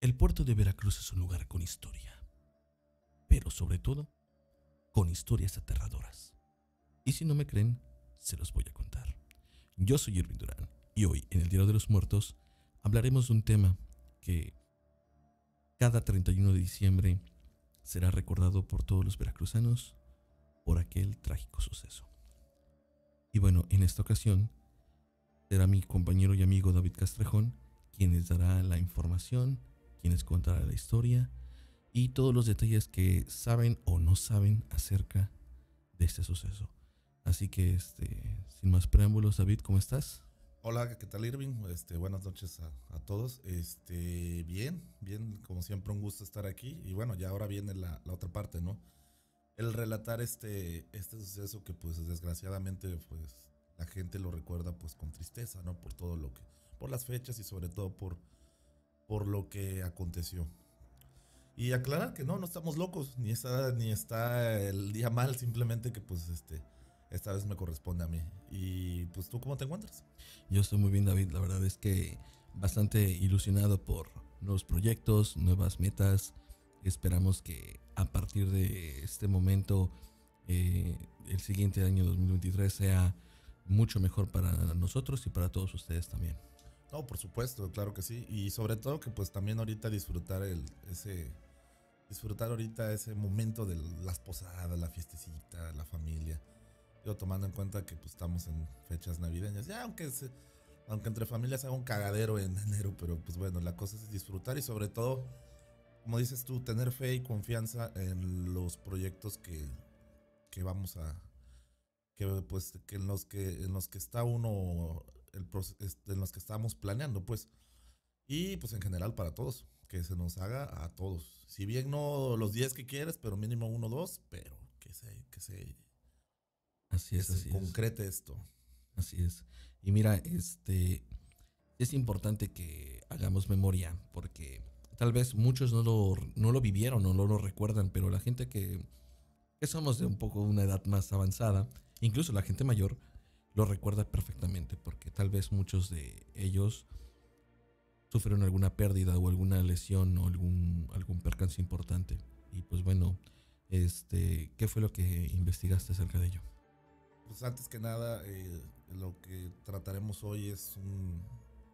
El puerto de Veracruz es un lugar con historia, pero sobre todo con historias aterradoras. Y si no me creen, se los voy a contar. Yo soy Irving Durán y hoy en el Día de los Muertos hablaremos de un tema que cada 31 de diciembre será recordado por todos los veracruzanos por aquel trágico suceso. Y bueno, en esta ocasión será mi compañero y amigo David Castrejón quien les dará la información, quien les contará la historia y todos los detalles que saben o no saben acerca de este suceso. Así que, este, sin más preámbulos, David, ¿cómo estás? Hola, ¿qué tal Irving? Este, buenas noches a, todos. Este, bien, bien, como siempre, un gusto estar aquí. Y bueno, ya ahora viene la, la otra parte, ¿no? el relatar este, este suceso que pues desgraciadamente pues la gente lo recuerda pues con tristeza, ¿no? Por todo lo que, por las fechas y sobre todo por, por lo que aconteció. Y aclarar que no, no estamos locos, ni está, ni está el día mal, simplemente que pues este, esta vez me corresponde a mí. Y pues tú, ¿cómo te encuentras? Yo estoy muy bien, David, la verdad es que bastante ilusionado por nuevos proyectos, nuevas metas, Esperamos que a partir de este momento, eh, el siguiente año 2023 sea mucho mejor para nosotros y para todos ustedes también. No, por supuesto, claro que sí. Y sobre todo que pues también ahorita disfrutar el, ese, disfrutar ahorita ese momento de las posadas, la fiestecita, la familia. Yo tomando en cuenta que pues, estamos en fechas navideñas. Ya, aunque, aunque entre familias haga un cagadero en enero, pero pues bueno, la cosa es disfrutar y sobre todo como dices tú, tener fe y confianza en los proyectos que, que vamos a, que pues que en los que en los que está uno el, en los que estamos planeando pues y pues en general para todos que se nos haga a todos si bien no los 10 que quieres pero mínimo uno dos pero que se que se así es que concrete esto así es y mira este es importante que hagamos memoria porque tal vez muchos no lo, no lo vivieron o no lo recuerdan, pero la gente que, somos de un poco una edad más avanzada, incluso la gente mayor, lo recuerda perfectamente, porque tal vez muchos de ellos sufrieron alguna pérdida o alguna lesión o algún, algún percance importante. Y pues bueno, este, ¿qué fue lo que investigaste acerca de ello? Pues antes que nada, eh, lo que trataremos hoy es un,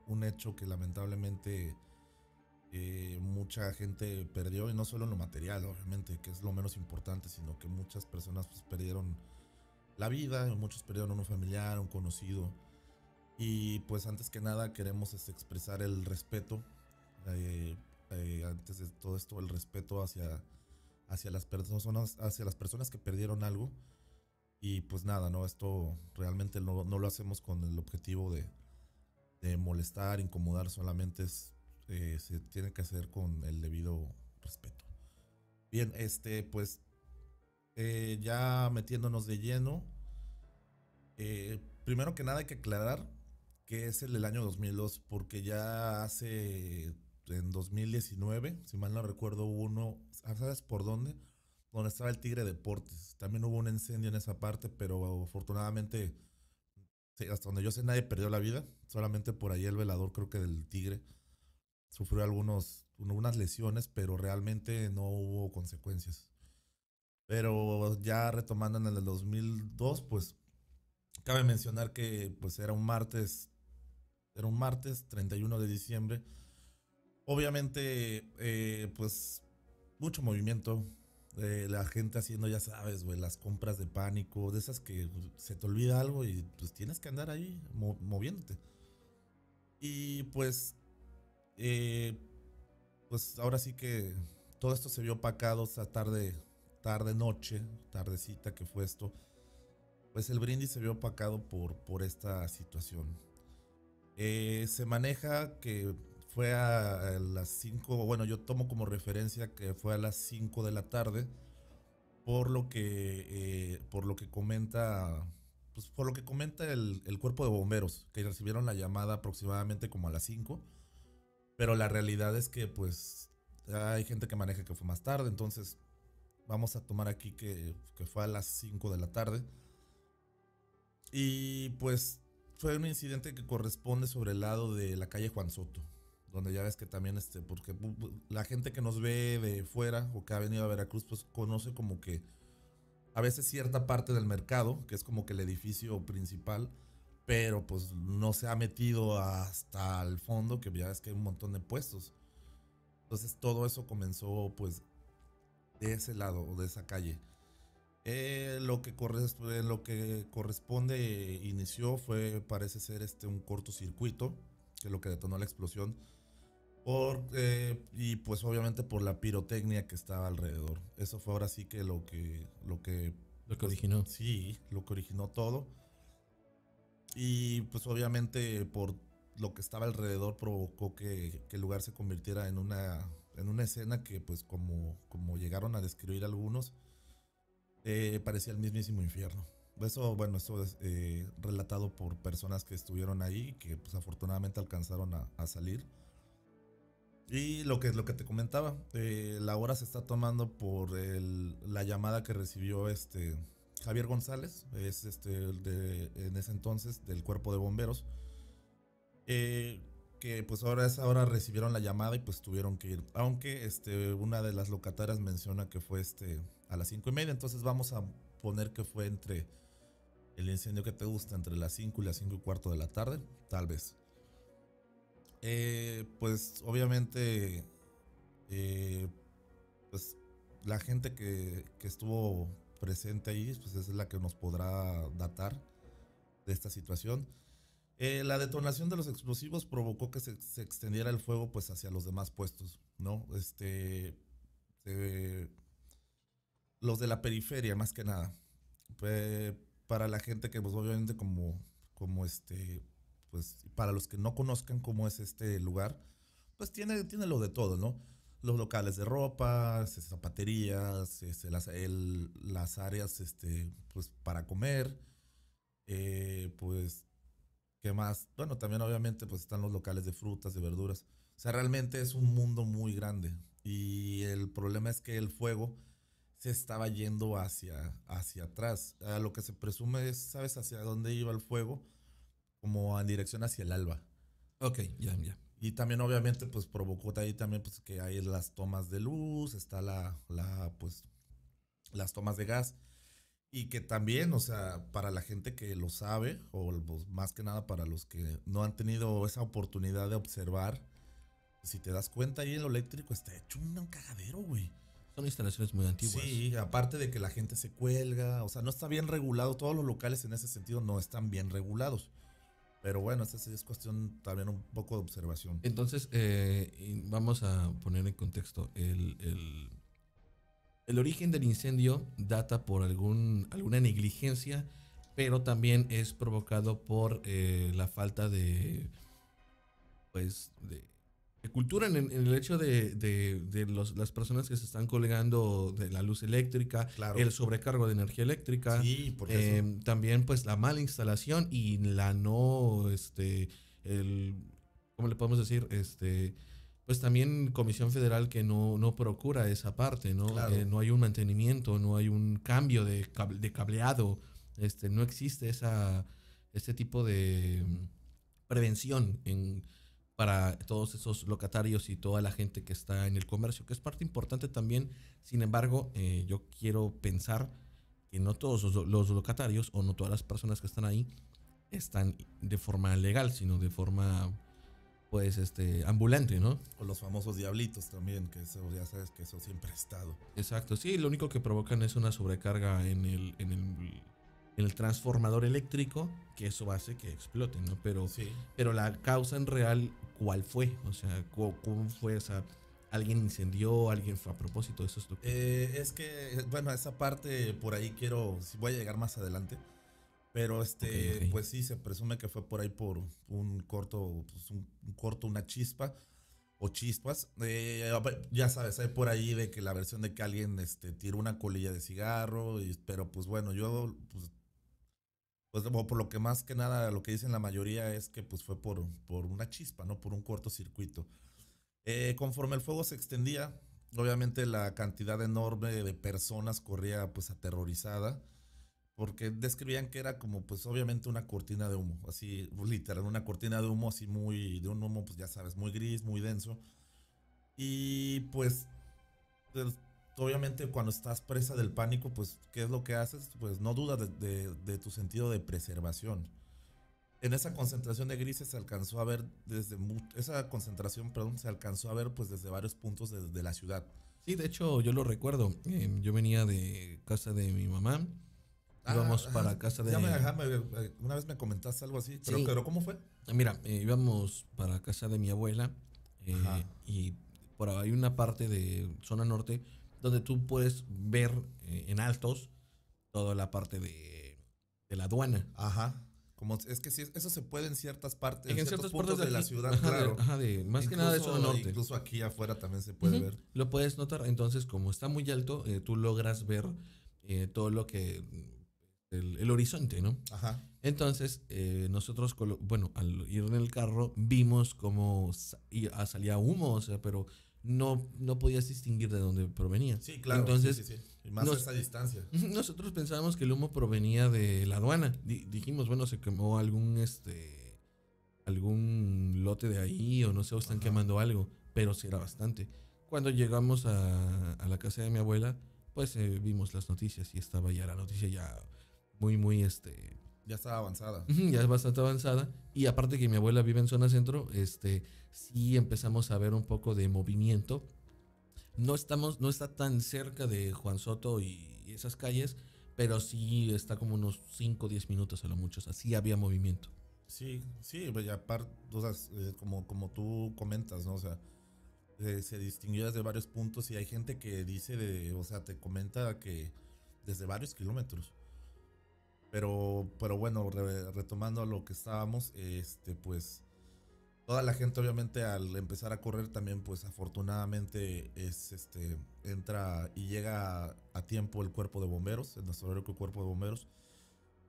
un hecho que lamentablemente eh, mucha gente perdió, y no solo en lo material, obviamente, que es lo menos importante, sino que muchas personas pues, perdieron la vida, muchos perdieron un familiar, un conocido. Y pues antes que nada queremos este, expresar el respeto, eh, eh, antes de todo esto, el respeto hacia, hacia, las personas, hacia las personas que perdieron algo. Y pues nada, ¿no? Esto realmente no, lo hacemos con el objetivo de, de molestar, incomodar, solamente es eh, se tiene que hacer con el debido respeto. Bien, este, pues eh, ya metiéndonos de lleno, eh, primero que nada hay que aclarar que es el del año 2002, porque ya hace en 2019, si mal no recuerdo, hubo uno, ah, ¿sabes por dónde? Donde estaba el Tigre Deportes. También hubo un incendio en esa parte, pero afortunadamente, hasta donde yo sé, nadie perdió la vida. Solamente por ahí el velador, creo que del Tigre, sufrió algunos, algunas lesiones, pero realmente no hubo consecuencias. Pero ya retomando en el 2002, pues cabe mencionar que pues era un martes, era un martes 31 de diciembre. Obviamente, eh, pues mucho movimiento, eh, la gente haciendo, ya sabes, las compras de pánico, de esas que se te olvida algo y pues tienes que andar ahí moviéndote. Y pues eh, pues ahora sí que todo esto se vio opacado esta tarde, tarde noche, tardecita que fue esto. Pues el brindis se vio opacado por, por esta situación. Eh, se maneja que fue a, las 5, bueno, yo tomo como referencia que fue a las 5 de la tarde, por lo que, eh, por lo que comenta, pues por lo que comenta el, el cuerpo de bomberos, que recibieron la llamada aproximadamente como a las 5 pero la realidad es que pues hay gente que maneja que fue más tarde, entonces vamos a tomar aquí que, fue a las 5 de la tarde. Y pues fue un incidente que corresponde sobre el lado de la calle Juan Soto, donde ya ves que también, este, porque la gente que nos ve de fuera o que ha venido a Veracruz, pues conoce como que a veces cierta parte del mercado, que es como que el edificio principal, pero pues no se ha metido hasta el fondo, que ya es que hay un montón de puestos. Entonces todo eso comenzó pues de ese lado, de esa calle. Eh, lo, que corresponde, lo que corresponde inició fue, parece ser este, un cortocircuito, que es lo que detonó la explosión. Por, eh, y pues obviamente por la pirotecnia que estaba alrededor. Eso fue ahora sí que lo que... Lo que, lo que pues, originó. Sí, lo que originó todo. Y pues obviamente por lo que estaba alrededor provocó que, el lugar se convirtiera en una, en una escena que pues como, como llegaron a describir algunos, eh, parecía el mismísimo infierno. Eso, bueno, eso es eh, relatado por personas que estuvieron ahí, y que pues afortunadamente alcanzaron a, salir. Y lo que, lo que te comentaba, eh, la hora se está tomando por la llamada que recibió este Javier González, es este, el de, en ese entonces del cuerpo de bomberos, eh, que pues ahora es ahora recibieron la llamada y pues tuvieron que ir. Aunque este, una de las locatarias menciona que fue este, a las cinco y media, entonces vamos a poner que fue entre el incendio que te gusta, entre las 5 y las cinco y cuarto de la tarde, tal vez. Eh, pues obviamente, eh, pues la gente que, que estuvo presente ahí, pues esa es la que nos podrá datar de esta situación. Eh, la detonación de los explosivos provocó que se, extendiera el fuego pues hacia los demás puestos, ¿no? Este, eh, los de la periferia más que nada. para la gente que pues obviamente como, como este, pues para los que no conozcan cómo es este lugar, pues tiene, tiene lo de todo, ¿no? los locales de ropa, este, zapaterías, este, las, áreas este, pues, para comer, eh, pues, ¿qué más? Bueno, también obviamente pues están los locales de frutas, de verduras. O sea, realmente es un mundo muy grande. Y el problema es que el fuego se estaba yendo hacia, hacia atrás. lo que se presume es, ¿sabes hacia dónde iba el fuego? Como en dirección hacia el alba. Ok, ya, ya. Y también obviamente pues provocó ahí también pues que hay las tomas de luz, está la, la pues las tomas de gas y que también, o sea, para la gente que lo sabe o pues, más que nada para los que no han tenido esa oportunidad de observar, si te das cuenta ahí el eléctrico está hecho un cagadero, güey. Son instalaciones muy antiguas. Sí, aparte de que la gente se cuelga, o sea, no está bien regulado, todos los locales en ese sentido no están bien regulados. Pero bueno, esa es cuestión también un poco de observación. Entonces, eh, vamos a poner en contexto. El, origen del incendio data por algún, alguna negligencia, pero también es provocado por eh, la falta de, pues, de, cultura en, el hecho de, las personas que se están colgando de la luz eléctrica, el sobrecargo de energía eléctrica, em, también pues la mala instalación y la no, este, el, ¿cómo le podemos decir? Este, pues también Comisión Federal que no, procura esa parte, ¿no? no hay un mantenimiento, no hay un cambio de, de cableado, este, no existe esa, este tipo de em, prevención en para todos esos locatarios y toda la gente que está en el comercio, que es parte importante también. Sin embargo, eh, yo quiero pensar que no todos los, locatarios o no todas las personas que están ahí están de forma legal, sino de forma pues este ambulante, ¿no? O los famosos diablitos también, que eso ya sabes que eso siempre ha estado. Exacto, sí, lo único que provocan es una sobrecarga en el, en el el transformador eléctrico, que eso hace que explote, ¿no? Pero, sí. pero la causa en real, ¿cuál fue? O sea, ¿cómo fue esa? ¿Alguien incendió? ¿Alguien fue a propósito? Eso es lo que... Eh, es que, bueno, esa parte por ahí quiero, si voy a llegar más adelante. Pero este, pues sí, se presume que fue por ahí por un corto, pues un, corto, una chispa o chispas. Eh, ya sabes, hay por ahí de que la versión de que alguien este, tiró una colilla de cigarro, pero pues bueno, yo pues, pues por lo que más que nada lo que dicen la mayoría es que pues fue por, por una chispa, ¿no? Por un cortocircuito. Eh, conforme el fuego se extendía, obviamente la cantidad enorme de personas corría pues aterrorizada, porque describían que era como pues obviamente una cortina de humo, así literal, una cortina de humo así muy, de un humo pues ya sabes, muy gris, muy denso. Y pues obviamente cuando estás presa del pánico, pues, ¿qué es lo que haces? Pues no duda de, de, de, tu sentido de preservación. En esa concentración de grises se alcanzó a ver desde... Esa concentración, perdón, se alcanzó a ver pues desde varios puntos de, de la ciudad. Sí, de hecho, yo lo recuerdo. Em, yo venía de casa de mi mamá. Ah, íbamos para casa de... Eh, una vez me comentaste algo así, pero, ¿cómo fue? Mira, eh, íbamos para casa de mi abuela eh, y por ahí una parte de zona norte donde tú puedes ver eh, en altos toda la parte de, la aduana. Ajá. Como es que si eso se puede en ciertas partes, en, ciertos puertos de, la ciudad, claro. ajá, más que nada de del norte. Incluso aquí afuera también se puede ver. Lo puedes notar. Entonces, como está muy alto, eh, tú logras ver eh, todo lo que. El, horizonte, ¿no? Ajá. Entonces, nosotros, bueno, al ir en el carro, vimos cómo ah, salía humo, o sea, pero no, no podías distinguir de dónde provenía. Sí, claro. Entonces, más a distancia. Nosotros pensábamos que el humo provenía de la aduana. dijimos, bueno, se quemó algún este algún lote de ahí o no sé, o están quemando algo, pero sí era bastante. Cuando llegamos a, a la casa de mi abuela, pues eh, vimos las noticias y estaba ya la noticia ya muy, muy este ya está avanzada. ya es bastante avanzada. Y aparte que mi abuela vive en zona centro, este, sí empezamos a ver un poco de movimiento. No, estamos, no está tan cerca de Juan Soto y esas calles, pero sí está como unos 5 o 10 minutos a lo mucho. O Así había movimiento. Sí, sí, pues, aparte, o sea, eh, como, como tú comentas, ¿no? O sea, eh, se distinguió desde varios puntos y hay gente que dice, de, o sea, te comenta que desde varios kilómetros. Pero, pero bueno, retomando a lo que estábamos, este, pues toda la gente obviamente al empezar a correr también, pues afortunadamente es, este, entra y llega a tiempo el cuerpo de bomberos, el nuestro cuerpo de bomberos.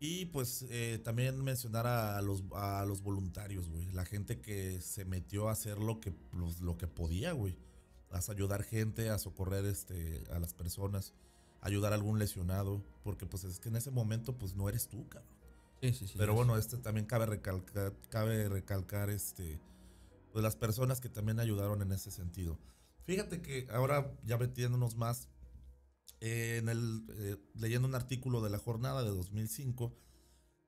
Y pues eh, también mencionar a los, a los voluntarios, güey. La gente que se metió a hacer lo que, pues, lo que podía, güey. A ayudar gente, a socorrer este, a las personas ayudar a algún lesionado, porque pues es que en ese momento pues no eres tú, cabrón. Sí, sí, sí. Pero bueno, este también cabe recalcar, cabe recalcar este, pues, las personas que también ayudaron en ese sentido. Fíjate que ahora ya metiéndonos más, eh, en el, eh, leyendo un artículo de la jornada de 2005,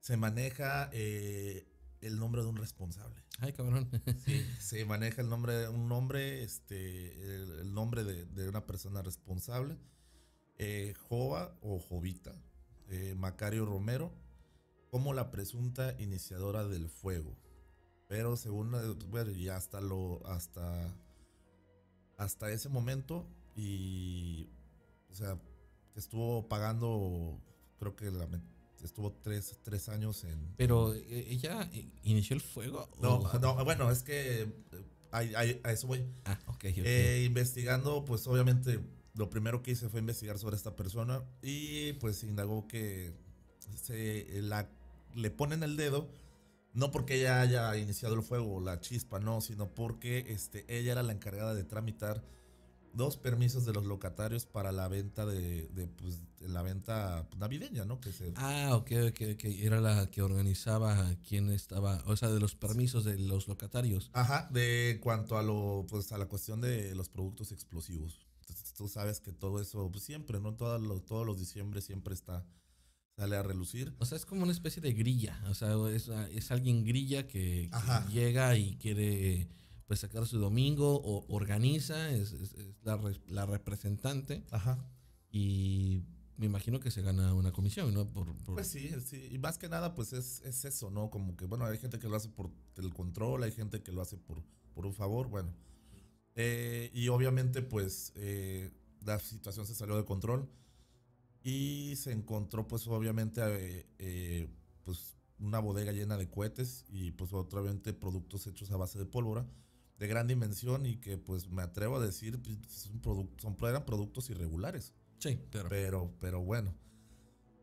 se maneja eh, el nombre de un responsable. Ay, cabrón. Sí, se maneja el nombre de un nombre, este, el, el nombre de, de, una persona responsable eh, Jova o Jovita, eh, Macario Romero, como la presunta iniciadora del fuego. Pero según, ya hasta lo, hasta, hasta ese momento, y, o sea, estuvo pagando, creo que estuvo tres, años en... Pero eh, ella inició el fuego. No, bueno, es que eh, a, eso voy. Ah, investigando, pues obviamente lo primero que hice fue investigar sobre esta persona y pues indagó que se eh, la, le ponen el dedo, no porque ella haya iniciado el fuego o la chispa, no, sino porque este, ella era la encargada de tramitar dos permisos de los locatarios para la venta de, pues, la venta navideña, ¿no? Que se... Ah, ok, que Era la que organizaba quién estaba, o sea, de los permisos de los locatarios. Ajá, de cuanto a lo, pues a la cuestión de los productos explosivos tú sabes que todo eso pues, siempre, ¿no? todos todos los diciembre siempre está, sale a relucir. O sea, es como una especie de grilla, o sea, es, alguien grilla que, llega y quiere pues sacar su domingo o organiza, es, la, representante. Ajá. Y me imagino que se gana una comisión, ¿no? Pues sí, sí, y más que nada pues es, es, eso, ¿no? Como que, bueno, hay gente que lo hace por el control, hay gente que lo hace por, por un favor, bueno eh, y obviamente, pues, eh, la situación se salió de control y se encontró, pues, obviamente, eh, pues, una bodega llena de cohetes y, pues, obviamente, productos hechos a base de pólvora de gran dimensión y que, pues, me atrevo a decir, pues, son, eran productos irregulares. Sí, Pero, pero bueno.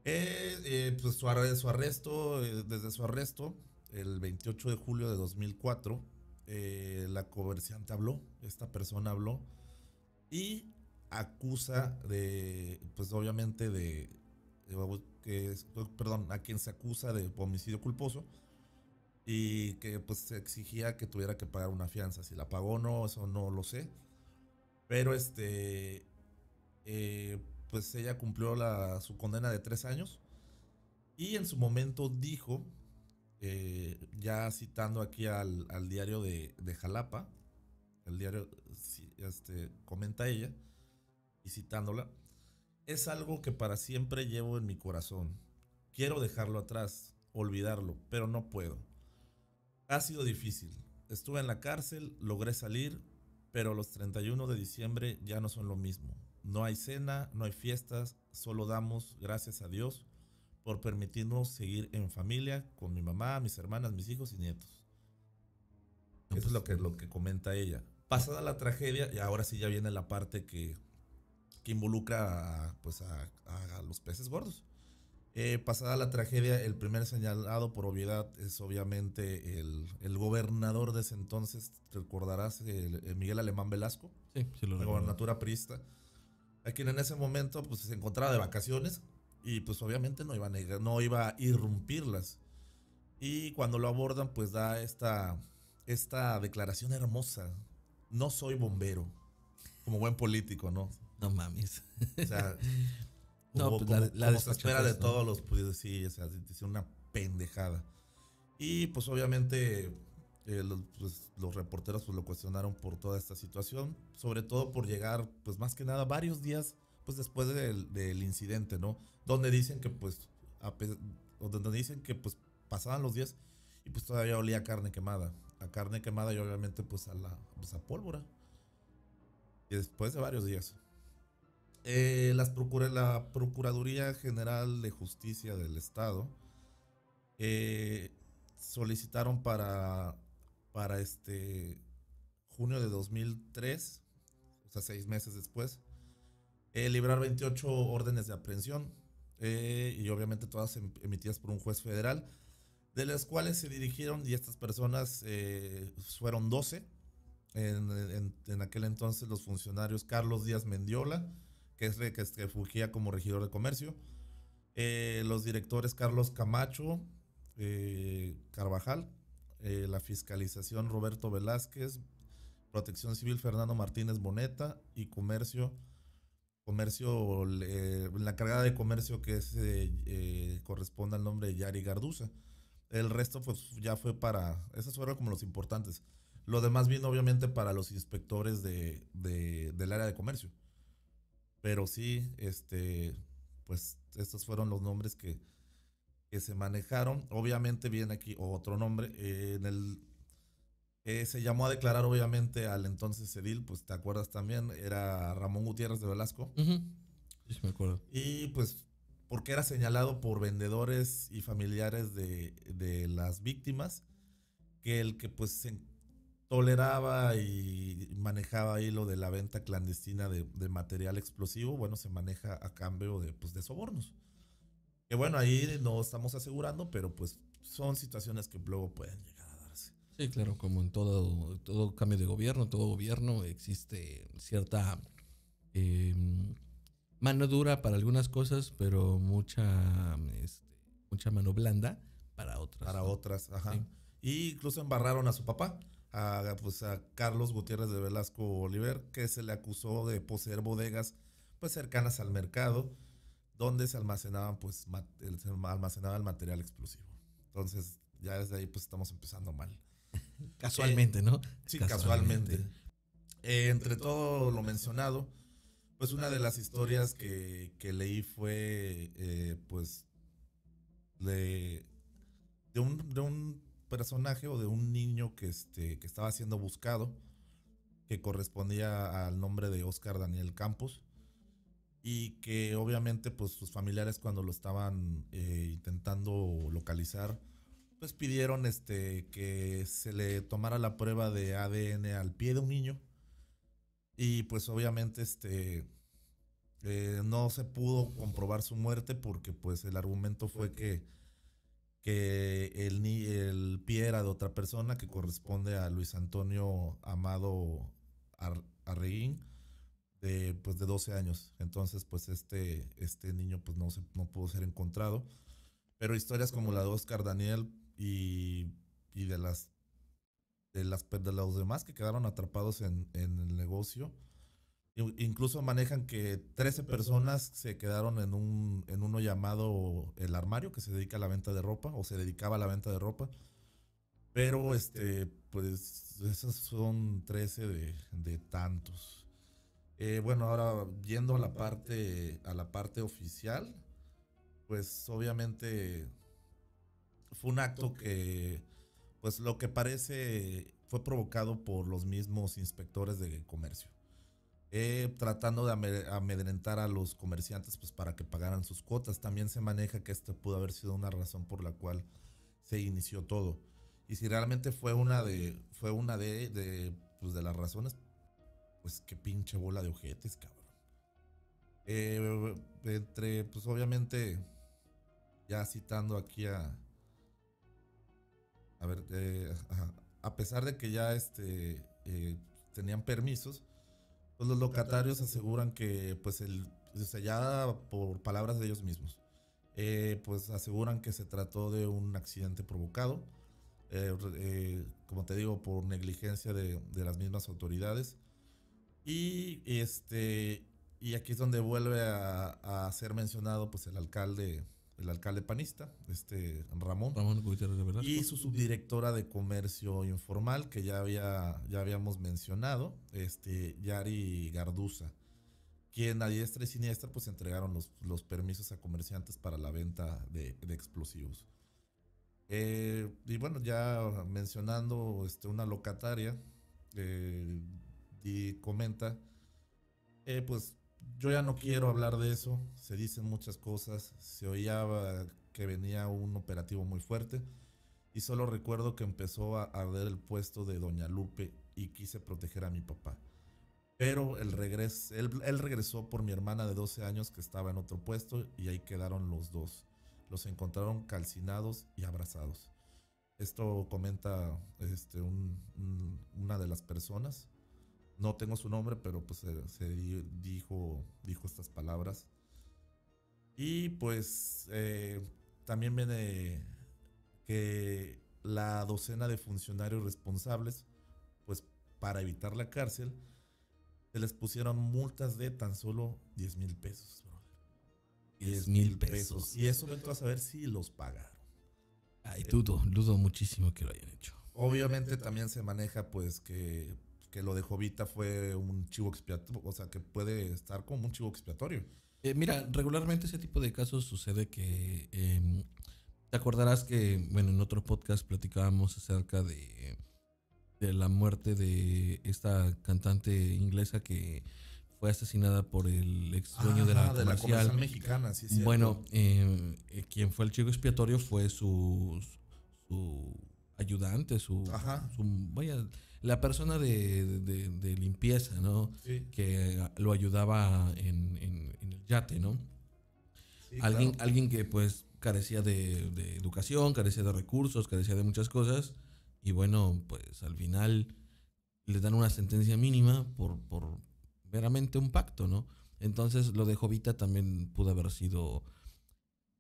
pues su, su arresto, desde su arresto, el 28 de julio de 2004, eh, la comerciante habló, esta persona habló y acusa de, pues obviamente de, que pues, perdón, a quien se acusa de homicidio culposo y que pues se exigía que tuviera que pagar una fianza, si la pagó o no, eso no lo sé, pero este, eh, pues ella cumplió la, su condena de tres años y en su momento dijo eh, ya citando aquí al, diario de, de, Jalapa, el diario este, comenta ella, y citándola, es algo que para siempre llevo en mi corazón. Quiero dejarlo atrás, olvidarlo, pero no puedo. Ha sido difícil. Estuve en la cárcel, logré salir, pero los 31 de diciembre ya no son lo mismo. No hay cena, no hay fiestas, solo damos gracias a Dios por permitirnos seguir en familia con mi mamá, mis hermanas, mis hijos y nietos. Eso es lo que, lo que comenta ella. Pasada la tragedia, y ahora sí ya viene la parte que, que involucra a, pues a, los peces gordos. Eh, pasada la tragedia, el primer señalado por obviedad es obviamente el, el gobernador de ese entonces, ¿te recordarás, el, Miguel Alemán Velasco, sí, sí lo la gobernatura priista, a quien en ese momento pues, se encontraba de vacaciones, y pues obviamente no iba a, no iba a irrumpirlas. Y cuando lo abordan, pues da esta, esta declaración hermosa. No soy bombero. Como buen político, ¿no? No mames. O sea, pues, la, desespera de todos los, pues sí, o sea, hizo una pendejada. Y pues obviamente eh, pues, los, reporteros pues, lo cuestionaron por toda esta situación, sobre todo por llegar, pues más que nada, varios días pues después del, incidente, ¿no? Donde dicen que pues, donde dicen que pues pasaban los días y pues todavía olía carne quemada, a carne quemada y obviamente pues a la pues, pólvora. Y después de varios días. Eh, las la Procuraduría General de Justicia del Estado eh, solicitaron para, para este junio de 2003, o sea, seis meses después, eh, librar 28 órdenes de aprehensión eh, y obviamente todas em, emitidas por un juez federal, de las cuales se dirigieron y estas personas eh, fueron 12. En, aquel entonces los funcionarios Carlos Díaz Mendiola, que, es, que, que fugía como regidor de comercio, los directores Carlos Camacho Carvajal, la fiscalización Roberto Velázquez, Protección Civil Fernando Martínez Boneta y Comercio comercio, la cargada de comercio que es, eh, eh, corresponde al nombre de Yari Garduza. El resto pues ya fue para, esos fueron como los importantes. Lo demás vino obviamente para los inspectores de, del área de comercio. Pero sí, este, pues estos fueron los nombres que, que se manejaron. Obviamente viene aquí otro nombre. Eh, en el eh, se llamó a declarar, obviamente, al entonces edil, pues te acuerdas también, era Ramón Gutiérrez de Velasco. Sí, me acuerdo. Y pues, porque era señalado por vendedores y familiares de, las víctimas, que el que pues se toleraba y manejaba ahí lo de la venta clandestina de, material explosivo, bueno, se maneja a cambio de, pues, de sobornos. Que bueno, ahí no estamos asegurando, pero pues son situaciones que luego pueden llegar Sí, claro, como en todo, cambio de gobierno, todo gobierno existe cierta eh, mano dura para algunas cosas, pero mucha, este, mucha mano blanda para otras. Para otras, ajá. Y incluso embarraron a su papá, a, pues, a Carlos Gutiérrez de Velasco Oliver, que se le acusó de poseer bodegas pues cercanas al mercado, donde se almacenaban pues almacenaba el material explosivo. Entonces, ya desde ahí pues estamos empezando mal. Casualmente, ¿no? Sí, casualmente. Eh, entre todo lo mencionado, pues una de las historias que, leí fue, eh, pues, de, de, un, de un personaje o de un niño que, este, que estaba siendo buscado, que correspondía al nombre de Oscar Daniel Campos y que obviamente pues sus familiares cuando lo estaban eh, intentando localizar pues pidieron este, que se le tomara la prueba de ADN al pie de un niño. Y pues obviamente este, eh, no se pudo comprobar su muerte porque pues el argumento fue que, que el, el pie era de otra persona que corresponde a Luis Antonio Amado Arreguín. De, pues, de 12 años. Entonces, pues este, este niño pues no, no pudo ser encontrado. Pero historias como la de Oscar Daniel, y, de, las, de las de los demás que quedaron atrapados en, el negocio. Incluso manejan que 13 personas se quedaron en, un, en uno llamado El Armario, que se dedica a la venta de ropa, o se dedicaba a la venta de ropa. Pero, este, pues, esos son 13 de, tantos. Eh, bueno, ahora yendo a la parte, a la parte oficial, pues obviamente fue un acto que, pues lo que parece fue provocado por los mismos inspectores de comercio. Eh, tratando de amedrentar a los comerciantes pues, para que pagaran sus cuotas. También se maneja que esta pudo haber sido una razón por la cual se inició todo. Y si realmente fue una de, fue una de, de, pues, de las razones, pues qué pinche bola de ojetes, cabrón. Eh, entre, pues obviamente, ya citando aquí a, a ver, eh, a pesar de que ya este, eh, tenían permisos, pues, los locatarios aseguran que, pues, el, sellada por palabras de ellos mismos, eh, pues aseguran que se trató de un accidente provocado, como te digo, por negligencia de, las mismas autoridades. Y este, y aquí es donde vuelve a, a, ser mencionado pues el alcalde el alcalde panista, este Ramón, Ramón y su subdirectora de comercio informal que ya había ya habíamos mencionado, este Yari Garduza, quien a diestra y siniestra pues entregaron los, los permisos a comerciantes para la venta de, explosivos. Eh, y bueno, ya mencionando este, una locataria y eh, comenta eh, pues yo ya no quiero hablar de eso. Se dicen muchas cosas. Se oía que venía un operativo muy fuerte. Y solo recuerdo que empezó a arder el puesto de Doña Lupe y quise proteger a mi papá. Pero el él, regresó por mi hermana de 12 años que estaba en otro puesto y ahí quedaron los dos. Los encontraron calcinados y abrazados. Esto comenta este, una de las personas. No tengo su nombre, pero pues se, dijo, dijo estas palabras. Y pues eh, también viene que la docena de funcionarios responsables, pues para evitar la cárcel, se les pusieron multas de tan solo 10 mil pesos, 10 mil pesos. Y eso me a saber si los pagaron. Ay, dudo, dudo muchísimo que lo hayan hecho. Obviamente también se maneja pues que que lo de Jovita fue un chivo expiatorio, o sea, que puede estar como un chivo expiatorio. Eh, mira, regularmente ese tipo de casos sucede que em, te acordarás que, bueno, en otro podcast platicábamos acerca de, la muerte de esta cantante inglesa que fue asesinada por el ex dueño de, la, ah, comercial mexicana. bueno, em, eh, quien fue el chivo expiatorio fue su ayudante, su, vaya, la persona de, limpieza, ¿no? Que lo ayudaba en, el yate, ¿no? alguien, alguien que pues carecía de, educación, carecía de recursos, carecía de muchas cosas. Y bueno, pues al final le dan una sentencia mínima por, por veramente un pacto, ¿no? Entonces lo de Jovita también pudo haber sido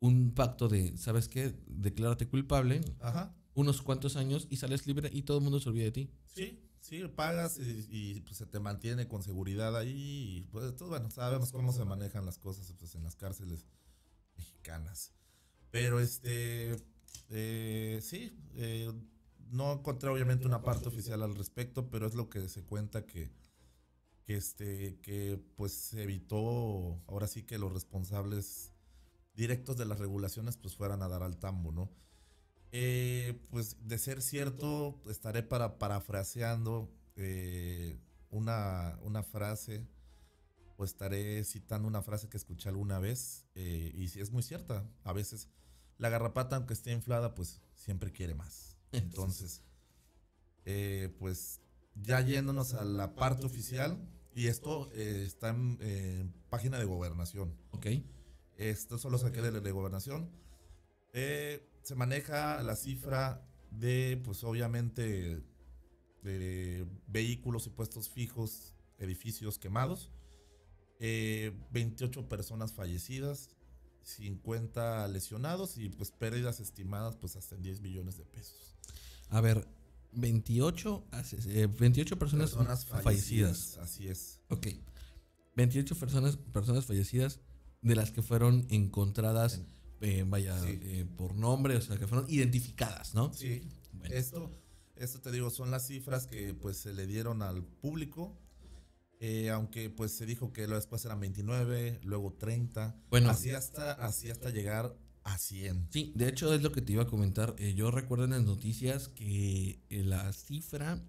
un pacto de, ¿sabes qué? declararte culpable. Ajá unos cuantos años y sales libre y todo el mundo se olvida de ti. Sí, sí, pagas y, pues, se te mantiene con seguridad ahí. Y pues bueno, sabemos cómo se manejan las cosas pues, en las cárceles mexicanas. Pero este, eh, sí, eh, no encontré obviamente una parte oficial al respecto, pero es lo que se cuenta que, que este, que pues se evitó, ahora sí que los responsables directos de las regulaciones pues fueran a dar al tambo, ¿no? Eh, pues de ser cierto, estaré para, parafraseando eh, una, una, frase o estaré citando una frase que escuché alguna vez eh, y y es muy cierta. A veces la garrapata, aunque esté inflada, pues siempre quiere más. Entonces, eh, pues ya yéndonos a la parte oficial, y esto está en, página de gobernación. Ok. Esto solo saqué de, de gobernación. Eh, se maneja la cifra de, pues obviamente, de vehículos y puestos fijos, edificios quemados, 28 eh, personas fallecidas, 50 lesionados y pues pérdidas estimadas pues hasta en 10 millones de pesos. A ver, 28, 28 eh, personas, fallecidas, Así es. Ok. 28 personas, personas fallecidas de las que fueron encontradas. Eh, vaya, eh, por nombre, o sea, que fueron identificadas, ¿no? Sí. Esto, esto te digo, son las cifras que pues se le dieron al público. Eh, aunque pues se dijo que después eran 29, luego 30. Bueno. Así hasta, así hasta llegar a 100. Sí, de hecho es lo que te iba a comentar. yo recuerdo en las noticias que la cifra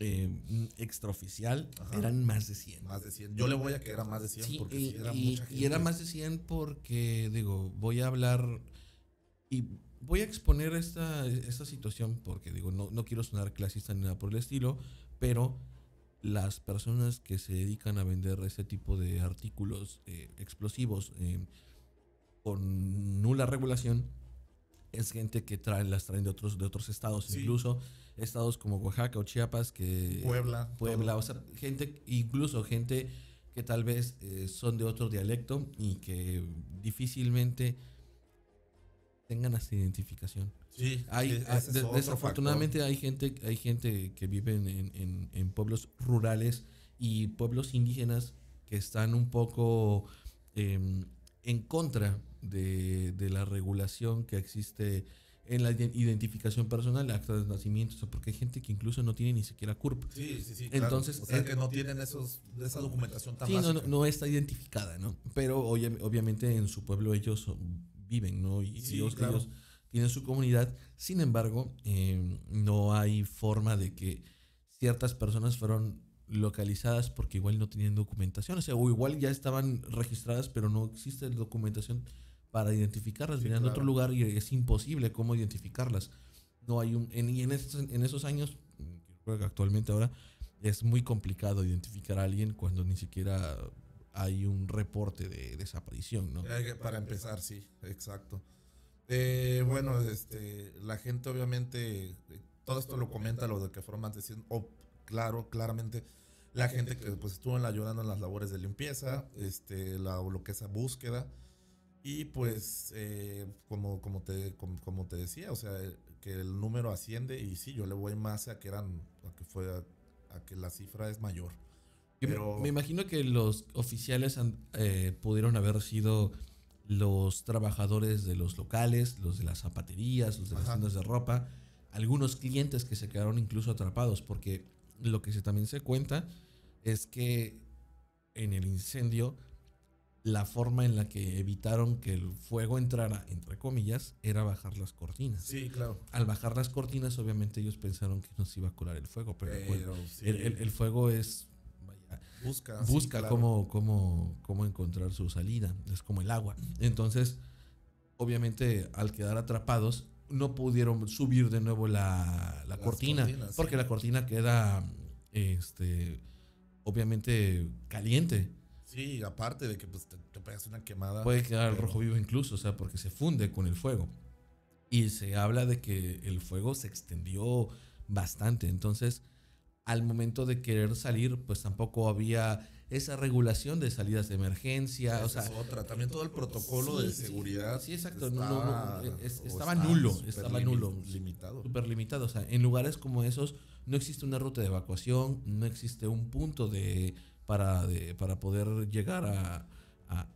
eh, extraoficial eran más de 100. Más de 100. Yo le voy a que era más de 100 porque y, era más de 100 porque, digo, voy a hablar y voy a exponer esta, esta situación porque, digo, no, no quiero sonar clasista ni nada por el estilo, pero las personas que se dedican a vender ese tipo de artículos eh, explosivos eh, con nula regulación es gente que trae, las traen de otros, de otros estados incluso estados como Oaxaca o Chiapas, que... Puebla. Puebla, o sea, gente, incluso gente que tal vez eh, son de otro dialecto y que difícilmente tengan esa identificación. Sí, hay, ah, desafortunadamente hay gente, hay gente que vive en, pueblos rurales y pueblos indígenas que están un poco em, en contra de, de, la regulación que existe en la identificación personal, acta de nacimiento, porque hay gente que incluso no tiene ni siquiera CURP. Sí, sí, sí. Entonces, claro. o sea, eh, que no tienen esos, esa documentación tan sí, No, no, está identificada, ¿no? Pero obviamente en su pueblo ellos viven, ¿no? Y ellos, tienen su comunidad. Sin embargo, em, no hay forma de que ciertas personas fueron localizadas porque igual no tienen documentación, o sea, o igual ya estaban registradas, pero no existe documentación para identificarlas. vienen Venían otro lugar y es imposible cómo identificarlas. No hay un. En, y en, esos, en esos años, actualmente ahora, es muy complicado identificar a alguien cuando ni siquiera hay un reporte de desaparición, ¿no? Para empezar, sí, exacto. Eh, bueno, este, la gente obviamente, todo esto lo comenta lo de que forma claro, claramente, la gente que pues estuvo en la ayudando en las labores de limpieza, este, la, lo que es la búsqueda, y pues, eh, como, como, te, como, te decía, o sea, que el número asciende y sí, yo le voy más a que eran, a que fue, a, que la cifra es mayor. Pero... Me, imagino que los oficiales eh, pudieron haber sido los trabajadores de los locales, los de las zapaterías, los de las tiendas de ropa, algunos clientes que se quedaron incluso atrapados, porque lo que se, también se cuenta es que en el incendio la forma en la que evitaron que el fuego entrara, entre comillas, era bajar las cortinas. Sí, claro. Al bajar las cortinas, obviamente ellos pensaron que nos iba a curar el fuego, pero, el, fuego es... busca. Busca cómo, encontrar su salida, es como el agua. Entonces, obviamente al quedar atrapados, no pudieron subir de nuevo la, cortina, porque la cortina queda, este, obviamente, caliente. Sí, aparte de que pues, te, pegas una quemada. Puede quedar rojo vivo incluso, o sea, porque se funde con el fuego. Y se habla de que el fuego se extendió bastante. Entonces, al momento de querer salir, pues tampoco había esa regulación de salidas de emergencia. o sea, es otra. También todo el protocolo de seguridad. Sí, exacto. estaba nulo. Estaba nulo. Limitado. Súper limitado. O sea, en lugares como esos no existe una ruta de evacuación, no existe un punto de para, para poder llegar a,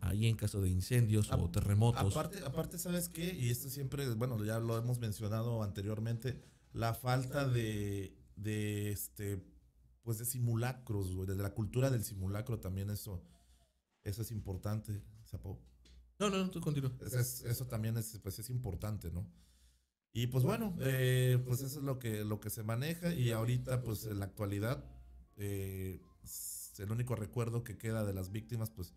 ahí en caso de incendios o terremotos. Aparte, aparte, ¿sabes qué? Y esto siempre, bueno, ya lo hemos mencionado anteriormente, la falta de, de este, pues de simulacros, de la cultura del simulacro también eso, eso es importante, No, no, tú continúa. eso también es, pues es importante, ¿no? Y pues bueno, eh, pues eso es lo que, lo que se maneja y ahorita, pues en la actualidad, eh, el único recuerdo que queda de las víctimas pues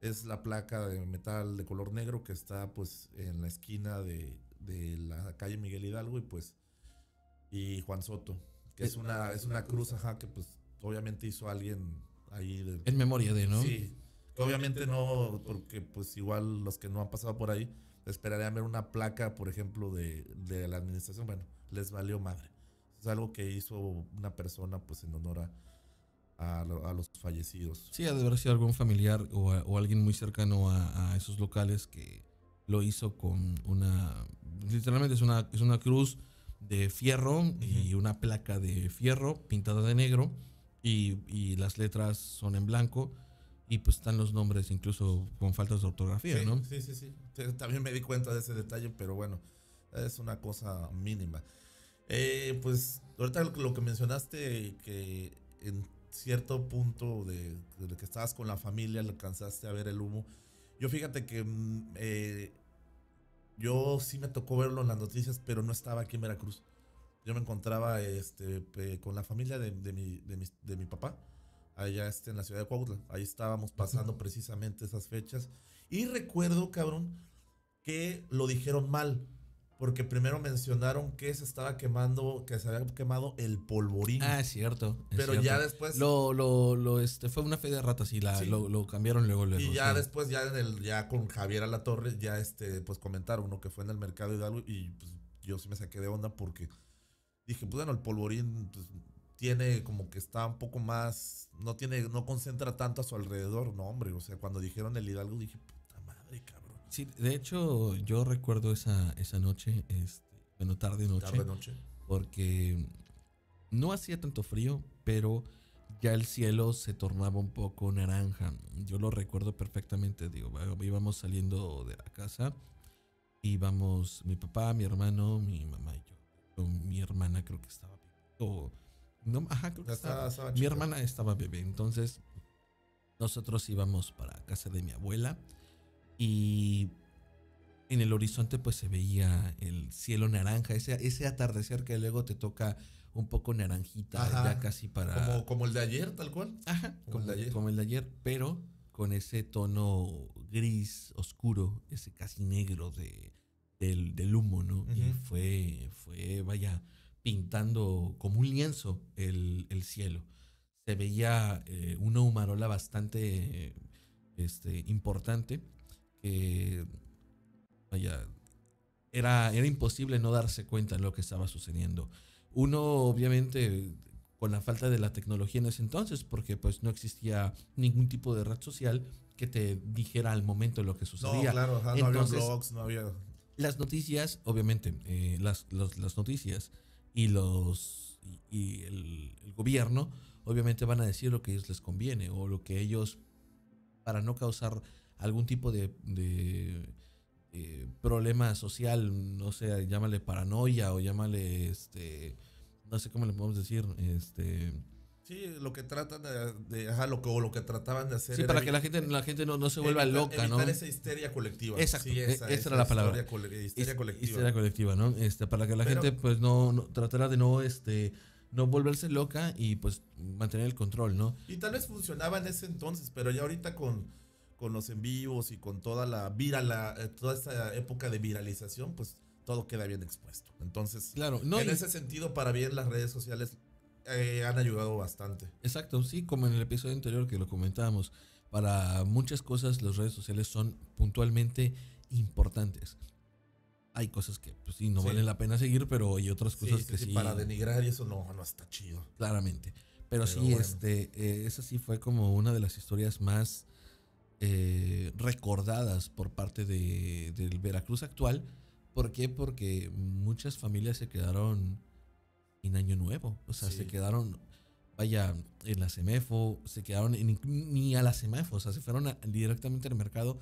es la placa de metal de color negro que está pues en la esquina de, de la calle Miguel Hidalgo y pues y Juan Soto, que es, una, es una cruz, ajá, que pues obviamente hizo alguien ahí. en memoria de, ¿no? Sí, obviamente no, porque pues igual los que no han pasado por ahí esperarían ver una placa, por ejemplo, de, de la administración, bueno, les valió madre. Es algo que hizo una persona pues en honor a a, los fallecidos. Sí, ha de haber sido algún familiar o, o alguien muy cercano a, esos locales que lo hizo con una. Literalmente es una, es una cruz de fierro y una placa de fierro pintada de negro y, y, las letras son en blanco. Y pues están los nombres incluso con faltas de ortografía, ¿no? Sí, sí, sí. También me di cuenta de ese detalle, pero bueno, es una cosa mínima. Eh, pues ahorita lo que mencionaste, que en cierto punto de, que estabas con la familia, le alcanzaste a ver el humo. Yo fíjate que mm, eh, yo sí me tocó verlo en las noticias, pero no estaba aquí en Veracruz. Yo me encontraba este, con la familia de, mi, de, papá, allá este, en la ciudad de Cuautla. Ahí estábamos pasando precisamente esas fechas. Y recuerdo, cabrón, que lo dijeron mal porque primero mencionaron que se estaba quemando, que se había quemado el polvorín. Ah, es cierto. pero ya después. Lo, lo, lo, este, fue una fe de ratas y la, lo, cambiaron luego. y ya después, ya en el, ya con Javier Alatorre, ya este, pues comentaron uno que fue en el mercado Hidalgo. Y pues yo sí me saqué de onda porque dije, pues bueno, el polvorín pues, tiene como que está un poco más. No tiene, no concentra tanto a su alrededor. No, hombre. O sea, cuando dijeron el Hidalgo, dije, puta madre, cabrón. Sí, de hecho, yo recuerdo esa, esa noche, este, bueno, tarde noche. noche. Porque no hacía tanto frío, pero ya el cielo se tornaba un poco naranja. Yo lo recuerdo perfectamente, digo, íbamos saliendo de la casa, íbamos mi papá, mi hermano, mi mamá y yo. Mi hermana creo que estaba no, ajá, creo que estaba, estaba mi hermana estaba bebé, entonces nosotros íbamos para casa de mi abuela y en el horizonte pues se veía el cielo naranja, ese, ese atardecer que luego te toca un poco naranjita, ya casi para... Como, el de ayer, tal cual. Ajá, como, el de ayer. pero con ese tono gris, oscuro, ese casi negro del, humo, ¿no? Y fue, fue, vaya, pintando como un lienzo el, cielo. Se veía eh, una humarola bastante este, importante que vaya, era, era imposible no darse cuenta de lo que estaba sucediendo. Uno, obviamente, con la falta de la tecnología en ese entonces, porque pues no existía ningún tipo de red social que te dijera al momento lo que sucedía. claro, no no Las noticias, obviamente, eh, las, las, noticias y los y, el, el gobierno, obviamente van a decir lo que a ellos les conviene o lo que ellos, para no causar algún tipo de, eh, problema social, no sé, llámale paranoia o llámale, este, no sé cómo le podemos decir, este... Sí, lo que tratan de, lo que, lo que trataban de hacer. Sí, para que la gente, la gente no, no se vuelva loca, ¿no? esa histeria colectiva. Exacto, e, esa, era la palabra. Histeria, colectiva. Histeria colectiva, ¿no? Este, para que la gente, pues, no, no, tratara de no, este, no volverse loca y pues mantener el control, ¿no? Y tal vez funcionaba en ese entonces, pero ya ahorita con con los en vivos y con toda la la eh, toda esta época de viralización, pues todo queda bien expuesto. Entonces, claro, en ese sentido, para bien las redes sociales eh, han ayudado bastante. Exacto, sí, como en el episodio anterior que lo comentábamos, para muchas cosas las redes sociales son puntualmente importantes. Hay cosas que pues, sí no valen la pena seguir, pero hay otras cosas que sí, Para denigrar y eso no, no está chido. Claramente. Pero, sí, este, eh, esa sí fue como una de las historias más eh, recordadas por parte de, del Veracruz actual. ¿Por qué? Porque muchas familias se quedaron en Año Nuevo. O sea, se quedaron, vaya, en la semefo, se quedaron ni a la CEMEFO, o sea, se fueron directamente al mercado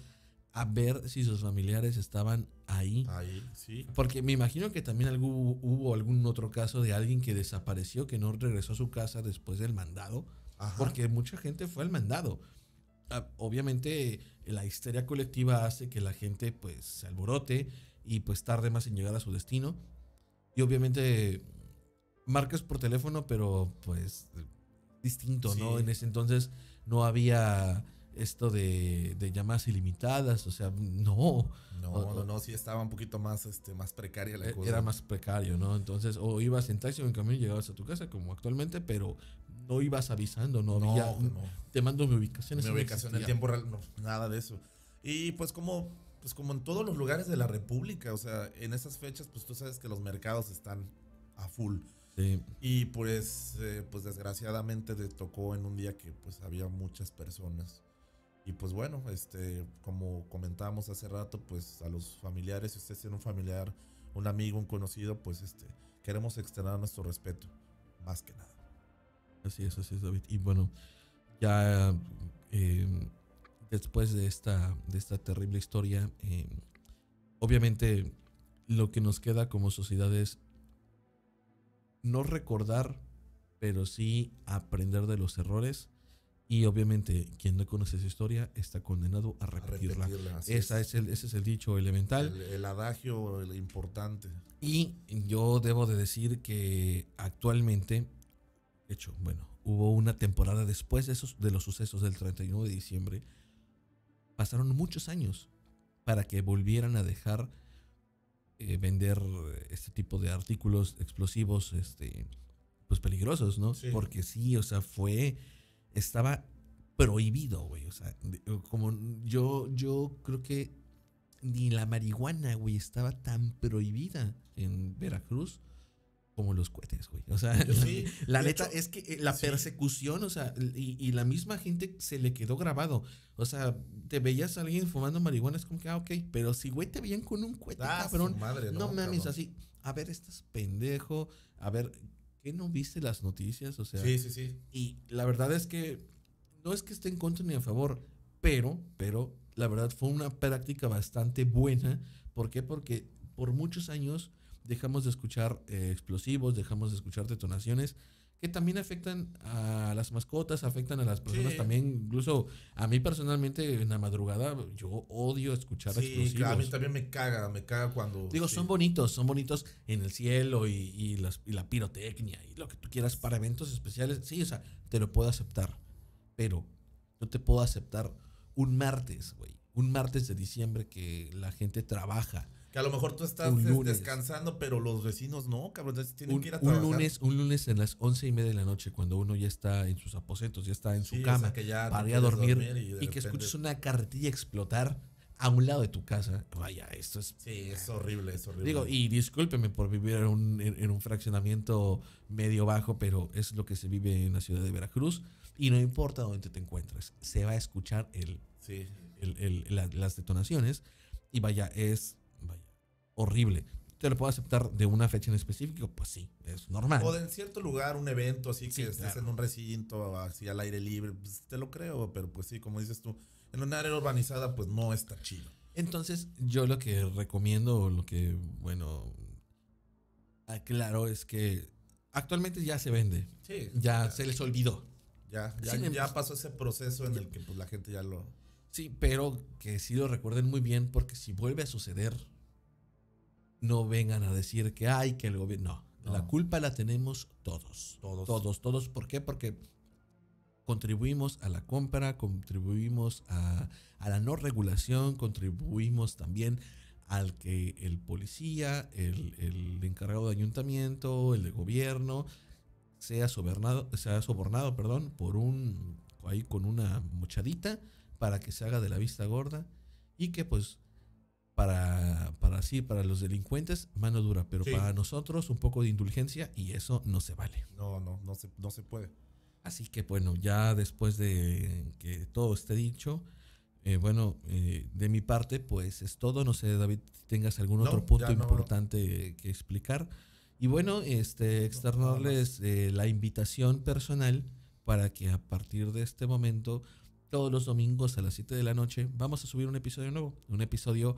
a ver si sus familiares estaban ahí. Ahí, sí. Porque me imagino que también hubo algún otro caso de alguien que desapareció, que no regresó a su casa después del mandado. Porque mucha gente fue al mandado. Ah, obviamente la histeria colectiva hace que la gente pues se alborote y pues tarde más en llegar a su destino. Y obviamente marcas por teléfono, pero pues distinto, ¿no? En ese entonces no había esto de, llamadas ilimitadas, o sea, no. No, no, no, sí estaba un poquito más, este, más precaria la e, cosa. Era más precario, ¿no? Entonces, o ibas en taxi o en camión y llegabas a tu casa, como actualmente, pero no ibas avisando, no, no, Te mando mi ubicación. Mi ubicación en tiempo real, nada de eso. Y pues como, pues como en todos los lugares de la República, o sea, en esas fechas, pues tú sabes que los mercados están a full. Sí. Y pues, eh, pues desgraciadamente te tocó en un día que pues había muchas personas. Y pues bueno, este, como comentábamos hace rato, pues a los familiares, si usted tiene un familiar, un amigo, un conocido, pues este, queremos externar nuestro respeto, más que nada. Así es, así es, David. Y bueno, ya em, después de esta, de esta terrible historia, em, obviamente lo que nos queda como sociedad es no recordar, pero sí aprender de los errores. Y obviamente quien no conoce esa historia está condenado a repetirla. Esa es. el, ese es el dicho elemental. El, adagio importante. Y yo debo de decir que actualmente hecho, bueno, hubo una temporada después de, esos, de los sucesos del 31 de diciembre. Pasaron muchos años para que volvieran a dejar eh, vender este tipo de artículos explosivos, este, pues peligrosos, ¿no? Porque sí, o sea, fue, estaba prohibido, güey. O sea, como yo, yo creo que ni la marihuana, güey, estaba tan prohibida en Veracruz como los cohetes, güey. O sea, la letra es que eh, la persecución, o sea, y, la misma gente se le quedó grabado. O sea, te veías a alguien fumando marihuana, es como que, ah, ok, pero si, güey, te veían con un cuete ah, cabrón. Madre, no, no mames, así. A ver, estás pendejo. A ver, ¿qué no viste las noticias? O sea. Sí, sí, sí. Y la verdad es que no es que esté en contra ni a favor, pero, pero, la verdad fue una práctica bastante buena. ¿Por qué? Porque por muchos años dejamos de escuchar eh, explosivos, dejamos de escuchar detonaciones que también afectan a las mascotas, afectan a las personas también, incluso a mí personalmente en la madrugada yo odio escuchar sí, explosivos. Claro, a mí también me caga, me caga cuando... Digo, son bonitos, son bonitos en el cielo y, y la pirotecnia y lo que tú quieras para eventos especiales, sí, o sea, te lo puedo aceptar, pero no te puedo aceptar un martes, güey, un martes de diciembre que la gente trabaja a lo mejor tú estás descansando, pero los vecinos no, cabrón. Entonces tienen que ir a trabajar. Un lunes, un lunes en las once y media de la noche, cuando uno ya está en sus aposentos, ya está en su cama, que ya para ir a dormir, y, que escuches una carretilla explotar a un lado de tu casa. Vaya, esto es. Sí, es horrible, es horrible. Digo, y discúlpeme por vivir en un, en un fraccionamiento medio bajo, pero es lo que se vive en la ciudad de Veracruz. Y no importa dónde te encuentres, se va a escuchar el, el, el, las detonaciones. Y vaya, es horrible. ¿Te lo puedo aceptar de una fecha en específico? Pues sí, es normal. O en cierto lugar, un evento así que estás en un recinto, así al aire libre, pues te lo creo, pero pues sí, como dices tú, en una área urbanizada, pues no está chido. Entonces, yo lo que recomiendo, lo que, bueno, aclaro es que actualmente ya se vende. Sí. Ya, se les olvidó. Ya, ya, ya pasó ese proceso en el que pues, la gente ya lo. Sí, pero que sí lo recuerden muy bien, porque si vuelve a suceder, no vengan a decir que hay que el gobierno. No, la culpa la tenemos todos. Todos. Todos, todos. ¿Por qué? Porque contribuimos a la compra, contribuimos a, la no regulación, contribuimos también al que el policía, el, encargado de ayuntamiento, el de gobierno, sea sobornado, sea sobornado perdón, por un, ahí con una muchadita para que se haga de la vista gorda y que pues para, para sí, para los delincuentes, mano dura, pero para nosotros un poco de indulgencia y eso no se vale. No, no, no se, no se puede. Así que bueno, ya después de que todo esté dicho, eh, bueno, eh, de mi parte, pues es todo. No sé, David, si tengas algún otro punto importante que explicar. Y bueno, este, externarles eh, la invitación personal para que a partir de este momento, todos los domingos a las 7 de la noche, vamos a subir un episodio nuevo, un episodio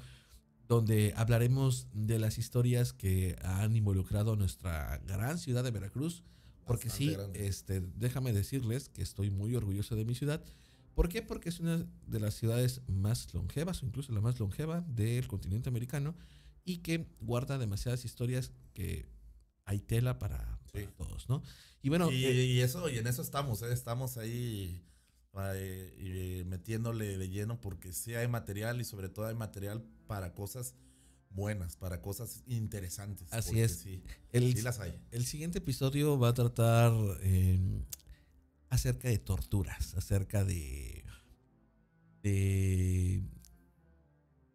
donde hablaremos de las historias que han involucrado nuestra gran ciudad de Veracruz. Porque sí, este, déjame decirles que estoy muy orgulloso de mi ciudad. ¿Por qué? Porque es una de las ciudades más longevas, o incluso la más longeva del continente americano, y que guarda demasiadas historias que hay tela para, todos, ¿no? Y bueno. Eh, y, eso, y en eso estamos, ¿eh? estamos ahí eh, eh, metiéndole de lleno porque si hay material y sobre todo hay material para cosas buenas, para cosas interesantes. Así es. el, El siguiente episodio va a tratar em, acerca de torturas, acerca de,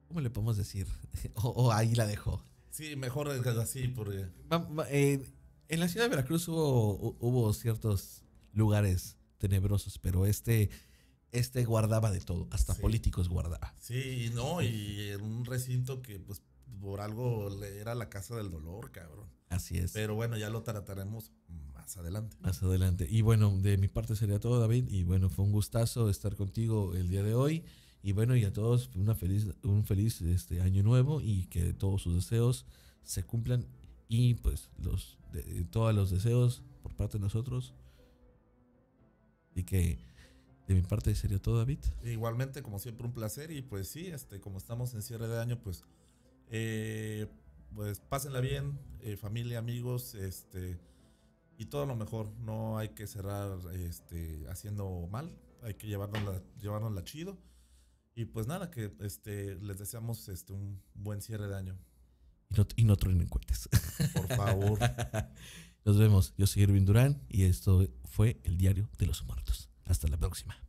¿Cómo le podemos decir? o, ahí la dejo Sí, mejor así porque... Eh, en la ciudad de Veracruz hubo, hubo ciertos lugares tenebrosos, pero este, este guardaba de todo, hasta políticos guardaba. Sí, no, y en un recinto que pues por algo era la casa del dolor, cabrón. Así es. Pero bueno, ya lo trataremos más adelante. Más adelante. Y bueno, de mi parte sería todo, David. Y bueno, fue un gustazo estar contigo el día de hoy. Y bueno, y a todos una feliz, un feliz este año nuevo y que todos sus deseos se cumplan y pues los de, todos los deseos por parte de nosotros y que de mi parte sería todo, David. Igualmente, como siempre, un placer. Y pues sí, este, como estamos en cierre de año, pues, eh, pues pásenla bien, eh, familia, amigos, este, y todo lo mejor. No hay que cerrar este, haciendo mal, hay que llevarnos la chido. Y pues nada, que este, les deseamos este, un buen cierre de año. Y no, y no truenen Por favor. Nos vemos. Yo soy Irving Durán y esto fue El Diario de los Muertos. Hasta la próxima.